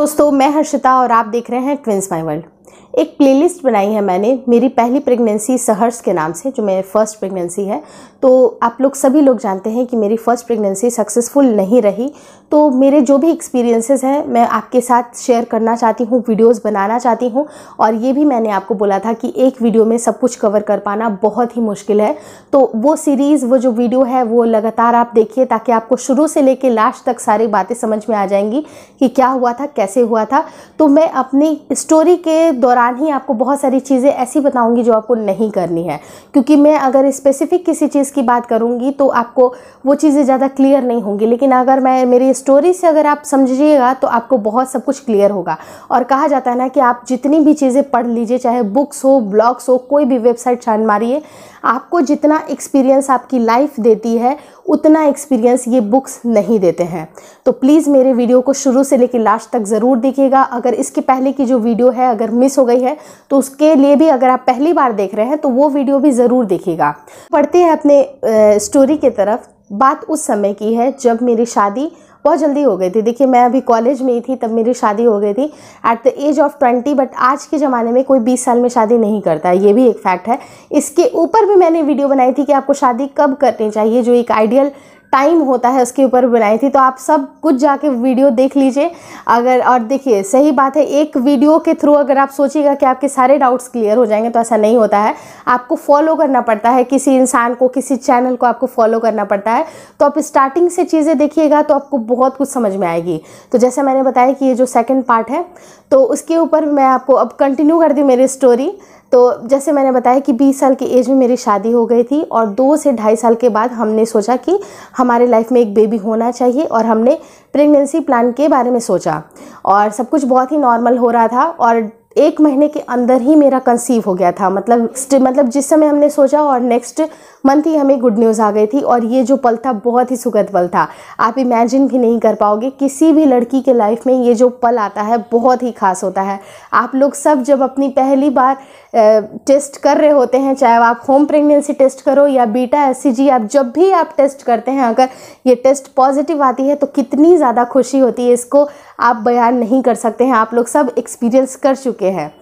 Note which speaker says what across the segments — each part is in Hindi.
Speaker 1: दोस्तों मैं हर्षिता और आप देख रहे हैं ट्विंस माई वर्ल्ड एक प्लेलिस्ट बनाई है मैंने मेरी पहली प्रेगनेंसी सहर्स के नाम से जो मेरी फ़र्स्ट प्रेगनेंसी है तो आप लोग सभी लोग जानते हैं कि मेरी फ़र्स्ट प्रेगनेंसी सक्सेसफुल नहीं रही तो मेरे जो भी एक्सपीरियंसेस हैं मैं आपके साथ शेयर करना चाहती हूँ वीडियोस बनाना चाहती हूँ और ये भी मैंने आपको बोला था कि एक वीडियो में सब कुछ कवर कर पाना बहुत ही मुश्किल है तो वो सीरीज़ वो जो वीडियो है वो लगातार आप देखिए ताकि आपको शुरू से ले लास्ट तक सारी बातें समझ में आ जाएंगी कि क्या हुआ था कैसे हुआ था तो मैं अपनी स्टोरी के दौरान दौरान ही आपको बहुत सारी चीज़ें ऐसी बताऊंगी जो आपको नहीं करनी है क्योंकि मैं अगर स्पेसिफिक किसी चीज़ की बात करूंगी तो आपको वो चीज़ें ज़्यादा क्लियर नहीं होंगी लेकिन अगर मैं मेरी स्टोरी से अगर आप समझिएगा तो आपको बहुत सब कुछ क्लियर होगा और कहा जाता है ना कि आप जितनी भी चीज़ें पढ़ लीजिए चाहे बुक्स हो ब्लॉग्स हो कोई भी वेबसाइट छान मारिए आपको जितना एक्सपीरियंस आपकी लाइफ देती है उतना एक्सपीरियंस ये बुक्स नहीं देते हैं तो प्लीज़ मेरे वीडियो को शुरू से लेकर लास्ट तक ज़रूर देखिएगा अगर इसके पहले की जो वीडियो है अगर मिस हो गई है तो उसके लिए भी अगर आप पहली बार देख रहे हैं तो वो वीडियो भी ज़रूर देखिएगा पढ़ते हैं अपने स्टोरी की तरफ बात उस समय की है जब मेरी शादी बहुत जल्दी हो गई थी देखिए मैं अभी कॉलेज में ही थी तब मेरी शादी हो गई थी at the age of twenty but आज के ज़माने में कोई बीस साल में शादी नहीं करता है ये भी एक फैक्ट है इसके ऊपर भी मैंने वीडियो बनाई थी कि आपको शादी कब करनी चाहिए जो एक आइडियल टाइम होता है उसके ऊपर बनाई थी तो आप सब कुछ जाके वीडियो देख लीजिए अगर और देखिए सही बात है एक वीडियो के थ्रू अगर आप सोचिएगा कि आपके सारे डाउट्स क्लियर हो जाएंगे तो ऐसा नहीं होता है आपको फॉलो करना पड़ता है किसी इंसान को किसी चैनल को आपको फॉलो करना पड़ता है तो आप स्टार्टिंग से चीज़ें देखिएगा तो आपको बहुत कुछ समझ में आएगी तो जैसे मैंने बताया कि ये जो सेकेंड पार्ट है तो उसके ऊपर मैं आपको अब कंटिन्यू कर दी मेरी स्टोरी तो जैसे मैंने बताया कि 20 साल की एज में मेरी शादी हो गई थी और दो से ढाई साल के बाद हमने सोचा कि हमारे लाइफ में एक बेबी होना चाहिए और हमने प्रेगनेंसी प्लान के बारे में सोचा और सब कुछ बहुत ही नॉर्मल हो रहा था और एक महीने के अंदर ही मेरा कंसीव हो गया था मतलब मतलब जिस समय हमने सोचा और नेक्स्ट मंथ ही हमें गुड न्यूज़ आ गई थी और ये जो पल था बहुत ही सुखद पल था आप इमेजिन भी नहीं कर पाओगे किसी भी लड़की के लाइफ में ये जो पल आता है बहुत ही खास होता है आप लोग सब जब अपनी पहली बार टेस्ट कर रहे होते हैं चाहे आप होम प्रेगनेंसी टेस्ट करो या बीटा एस आप जब भी आप टेस्ट करते हैं अगर ये टेस्ट पॉजिटिव आती है तो कितनी ज़्यादा खुशी होती है इसको आप बयान नहीं कर सकते हैं आप लोग सब एक्सपीरियंस कर चुके चुके हैं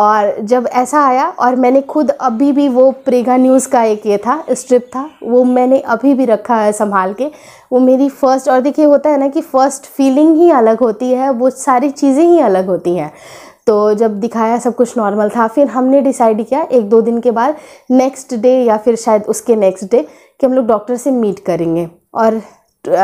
Speaker 1: और जब ऐसा आया और मैंने खुद अभी भी वो प्रेगा न्यूज़ का एक ये था स्ट्रिप था वो मैंने अभी भी रखा है संभाल के वो मेरी फ़र्स्ट और देखिए होता है ना कि फ़र्स्ट फीलिंग ही अलग होती है वो सारी चीज़ें ही अलग होती हैं तो जब दिखाया सब कुछ नॉर्मल था फिर हमने डिसाइड किया एक दो दिन के बाद नेक्स्ट डे या फिर शायद उसके नेक्स्ट डे कि हम लोग डॉक्टर से मीट करेंगे और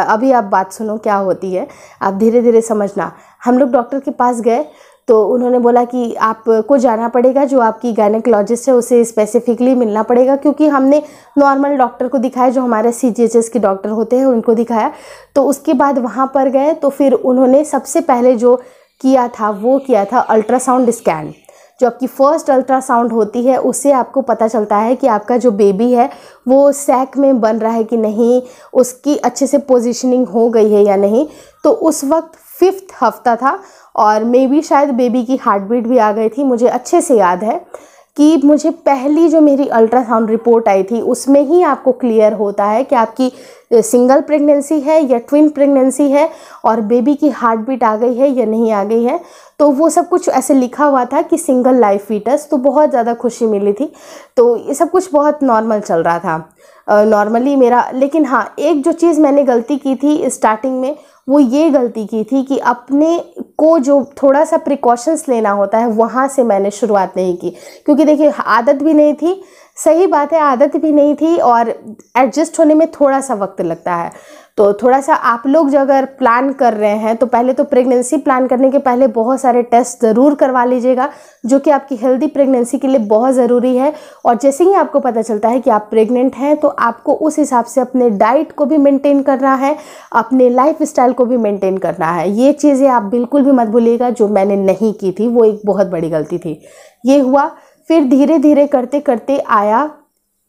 Speaker 1: अभी आप बात सुनो क्या होती है आप धीरे धीरे समझना हम लोग डॉक्टर के पास गए तो उन्होंने बोला कि आपको जाना पड़ेगा जो आपकी गायनेकोलॉजिस्ट है उसे स्पेसिफिकली मिलना पड़ेगा क्योंकि हमने नॉर्मल डॉक्टर को दिखाया जो हमारे सी के डॉक्टर होते हैं उनको दिखाया तो उसके बाद वहाँ पर गए तो फिर उन्होंने सबसे पहले जो किया था वो किया था अल्ट्रासाउंड स्कैन जो आपकी फ़र्स्ट अल्ट्रासाउंड होती है उससे आपको पता चलता है कि आपका जो बेबी है वो सैक में बन रहा है कि नहीं उसकी अच्छे से पोजीशनिंग हो गई है या नहीं तो उस वक्त फिफ्थ हफ्ता था और मे बी शायद बेबी की हार्ट बीट भी आ गई थी मुझे अच्छे से याद है कि मुझे पहली जो मेरी अल्ट्रासाउंड रिपोर्ट आई थी उसमें ही आपको क्लियर होता है कि आपकी सिंगल प्रेगनेंसी है या ट्विन प्रेगनेंसी है और बेबी की हार्ट बीट आ गई है या नहीं आ गई है तो वो सब कुछ ऐसे लिखा हुआ था कि सिंगल लाइफ फीटस तो बहुत ज़्यादा खुशी मिली थी तो ये सब कुछ बहुत नॉर्मल चल रहा था नॉर्मली मेरा लेकिन हाँ एक जो चीज़ मैंने गलती की थी स्टार्टिंग में वो ये गलती की थी कि अपने को जो थोड़ा सा प्रिकॉशंस लेना होता है वहाँ से मैंने शुरुआत नहीं की क्योंकि देखिए आदत भी नहीं थी सही बात है आदत भी नहीं थी और एडजस्ट होने में थोड़ा सा वक्त लगता है तो थोड़ा सा आप लोग जो अगर प्लान कर रहे हैं तो पहले तो प्रेगनेंसी प्लान करने के पहले बहुत सारे टेस्ट ज़रूर करवा लीजिएगा जो कि आपकी हेल्दी प्रेगनेंसी के लिए बहुत ज़रूरी है और जैसे ही आपको पता चलता है कि आप प्रेग्नेंट हैं तो आपको उस हिसाब से अपने डाइट को भी मेंटेन करना है अपने लाइफ स्टाइल को भी मेनटेन करना है ये चीज़ें आप बिल्कुल भी मत भूलिएगा जो मैंने नहीं की थी वो एक बहुत बड़ी गलती थी ये हुआ फिर धीरे धीरे करते करते आया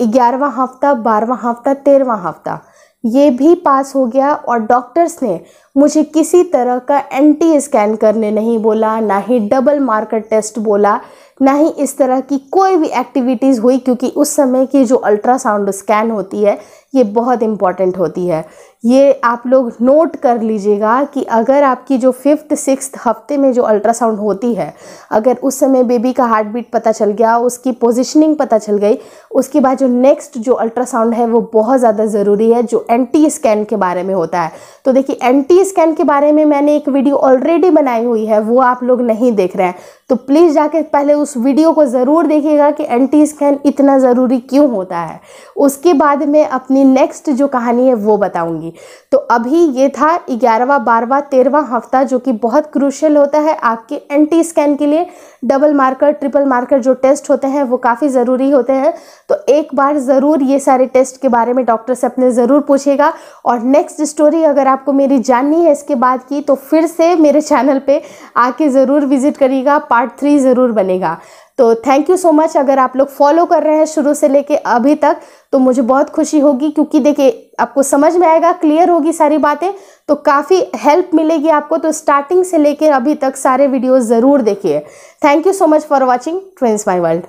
Speaker 1: ग्यारहवा हफ्ता बारहवा हफ्ता तेरहवा हफ्ता ये भी पास हो गया और डॉक्टर्स ने मुझे किसी तरह का एंटी स्कैन करने नहीं बोला ना ही डबल मार्कर टेस्ट बोला ना ही इस तरह की कोई भी एक्टिविटीज़ हुई क्योंकि उस समय की जो अल्ट्रासाउंड स्कैन होती है ये बहुत इम्पॉर्टेंट होती है ये आप लोग नोट कर लीजिएगा कि अगर आपकी जो फिफ्थ सिक्स हफ्ते में जो अल्ट्रासाउंड होती है अगर उस समय बेबी का हार्ट बीट पता चल गया उसकी पोजिशनिंग पता चल गई उसके बाद जो नेक्स्ट जो अल्ट्रासाउंड है वो बहुत ज़्यादा ज़रूरी है जो एंटी स्कैन के बारे में होता है तो देखिए एंटी स्कैन के बारे में मैंने एक वीडियो ऑलरेडी बनाई हुई है वो आप लोग नहीं देख रहे हैं तो प्लीज़ जाके पहले उस वीडियो को ज़रूर देखिएगा कि एंटी स्कैन इतना ज़रूरी क्यों होता है उसके बाद में अपनी अपनी नेक्स्ट जो कहानी है वो बताऊंगी तो अभी ये था ग्यारहवा बारहवा तेरहवा हफ्ता जो कि बहुत क्रूशल होता है आपके एंटी स्कैन के लिए डबल मार्कर ट्रिपल मार्कर जो टेस्ट होते हैं वो काफ़ी ज़रूरी होते हैं तो एक बार ज़रूर ये सारे टेस्ट के बारे में डॉक्टर से अपने ज़रूर पूछेगा और नेक्स्ट स्टोरी अगर आपको मेरी जाननी है इसके बाद की तो फिर से मेरे चैनल पर आके ज़रूर विज़िट करिएगा पार्ट थ्री ज़रूर बनेगा तो थैंक यू सो मच अगर आप लोग फॉलो कर रहे हैं शुरू से लेके अभी तक तो मुझे बहुत खुशी होगी क्योंकि देखिए आपको समझ में आएगा क्लियर होगी सारी बातें तो काफ़ी हेल्प मिलेगी आपको तो स्टार्टिंग से लेकर अभी तक सारे वीडियो ज़रूर देखिए thank you so much for watching twins my world